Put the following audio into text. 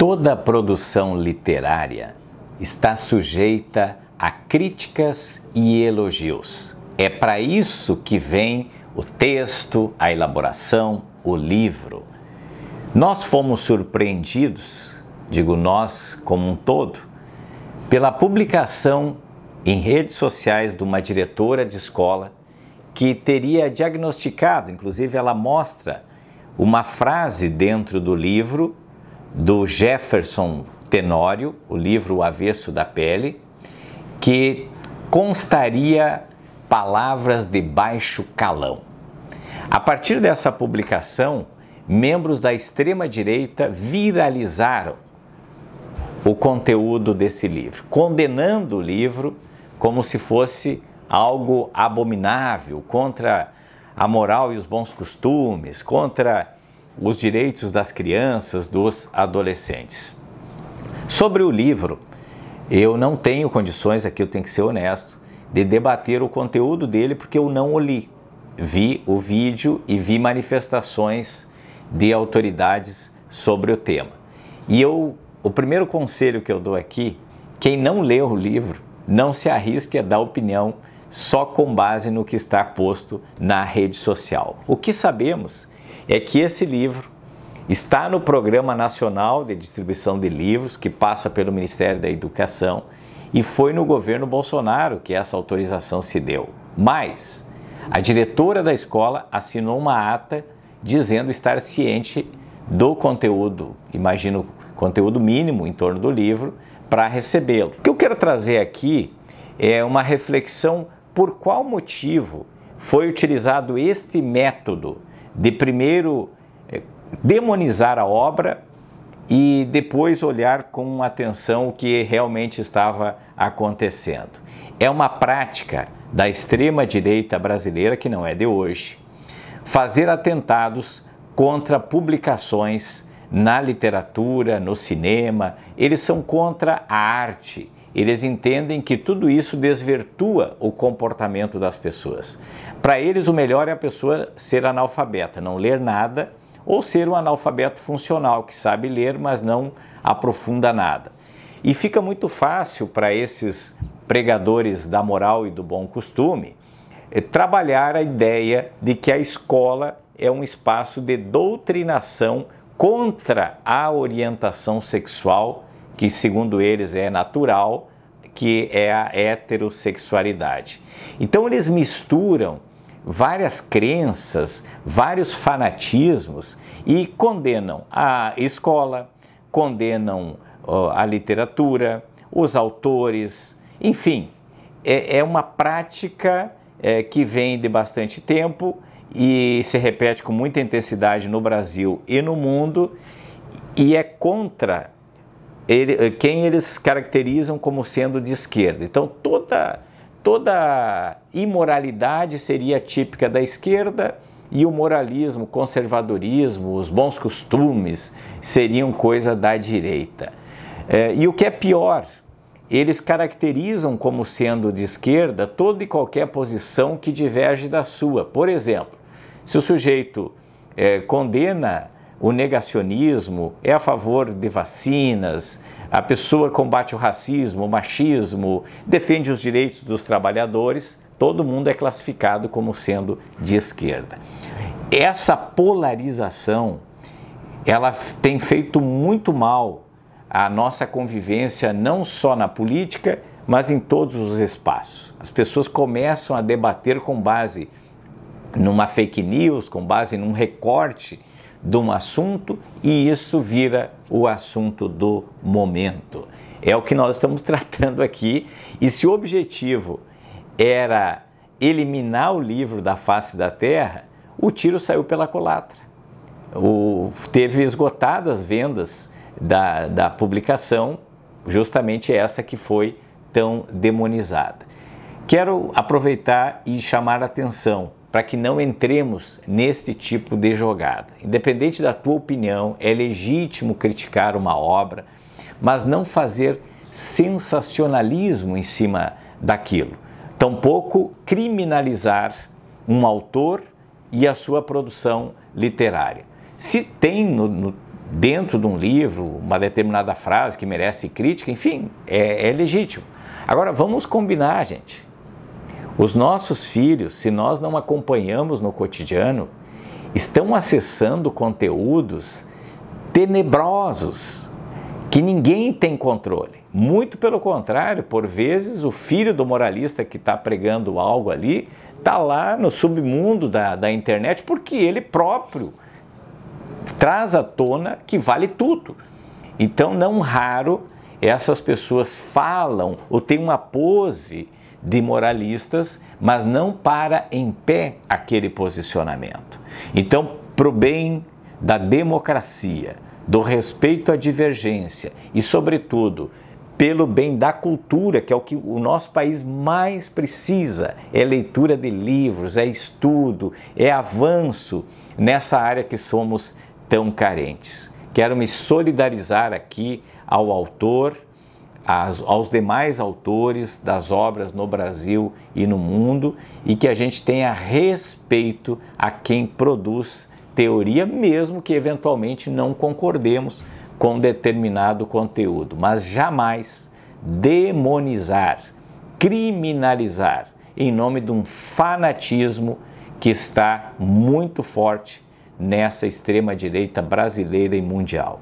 Toda produção literária está sujeita a críticas e elogios. É para isso que vem o texto, a elaboração, o livro. Nós fomos surpreendidos, digo nós como um todo, pela publicação em redes sociais de uma diretora de escola que teria diagnosticado, inclusive ela mostra uma frase dentro do livro do Jefferson Tenório, o livro O Avesso da Pele, que constaria palavras de baixo calão. A partir dessa publicação, membros da extrema-direita viralizaram o conteúdo desse livro, condenando o livro como se fosse algo abominável, contra a moral e os bons costumes, contra os direitos das crianças, dos adolescentes. Sobre o livro, eu não tenho condições, aqui eu tenho que ser honesto, de debater o conteúdo dele porque eu não o li. Vi o vídeo e vi manifestações de autoridades sobre o tema. E eu, o primeiro conselho que eu dou aqui, quem não lê o livro, não se arrisque a dar opinião só com base no que está posto na rede social. O que sabemos é que esse livro está no Programa Nacional de Distribuição de Livros, que passa pelo Ministério da Educação, e foi no governo Bolsonaro que essa autorização se deu. Mas a diretora da escola assinou uma ata dizendo estar ciente do conteúdo, imagino conteúdo mínimo em torno do livro, para recebê-lo. O que eu quero trazer aqui é uma reflexão por qual motivo foi utilizado este método de primeiro é, demonizar a obra e depois olhar com atenção o que realmente estava acontecendo. É uma prática da extrema-direita brasileira que não é de hoje fazer atentados contra publicações na literatura, no cinema, eles são contra a arte eles entendem que tudo isso desvirtua o comportamento das pessoas. Para eles, o melhor é a pessoa ser analfabeta, não ler nada, ou ser um analfabeto funcional, que sabe ler, mas não aprofunda nada. E fica muito fácil para esses pregadores da moral e do bom costume eh, trabalhar a ideia de que a escola é um espaço de doutrinação contra a orientação sexual que segundo eles é natural, que é a heterossexualidade. Então eles misturam várias crenças, vários fanatismos e condenam a escola, condenam a literatura, os autores, enfim, é, é uma prática é, que vem de bastante tempo e se repete com muita intensidade no Brasil e no mundo e é contra ele, eh, quem eles caracterizam como sendo de esquerda. Então toda, toda imoralidade seria típica da esquerda e o moralismo, o conservadorismo, os bons costumes seriam coisa da direita. É, e o que é pior, eles caracterizam como sendo de esquerda toda e qualquer posição que diverge da sua. Por exemplo, se o sujeito é, condena o negacionismo é a favor de vacinas, a pessoa combate o racismo, o machismo, defende os direitos dos trabalhadores, todo mundo é classificado como sendo de esquerda. Essa polarização ela tem feito muito mal à nossa convivência não só na política, mas em todos os espaços. As pessoas começam a debater com base numa fake news, com base num recorte de um assunto e isso vira o assunto do momento. É o que nós estamos tratando aqui. E se o objetivo era eliminar o livro da face da terra, o tiro saiu pela colatra. O, teve esgotadas vendas da, da publicação, justamente essa que foi tão demonizada. Quero aproveitar e chamar a atenção para que não entremos nesse tipo de jogada. Independente da tua opinião, é legítimo criticar uma obra, mas não fazer sensacionalismo em cima daquilo. Tampouco criminalizar um autor e a sua produção literária. Se tem no, no, dentro de um livro uma determinada frase que merece crítica, enfim, é, é legítimo. Agora vamos combinar, gente os nossos filhos, se nós não acompanhamos no cotidiano, estão acessando conteúdos tenebrosos que ninguém tem controle. Muito pelo contrário, por vezes o filho do moralista que está pregando algo ali está lá no submundo da, da internet porque ele próprio traz à tona que vale tudo. Então, não raro essas pessoas falam ou têm uma pose de moralistas, mas não para em pé aquele posicionamento. Então, para o bem da democracia, do respeito à divergência e, sobretudo, pelo bem da cultura, que é o que o nosso país mais precisa, é leitura de livros, é estudo, é avanço nessa área que somos tão carentes. Quero me solidarizar aqui ao autor aos demais autores das obras no Brasil e no mundo e que a gente tenha respeito a quem produz teoria, mesmo que eventualmente não concordemos com determinado conteúdo, mas jamais demonizar, criminalizar em nome de um fanatismo que está muito forte nessa extrema direita brasileira e mundial.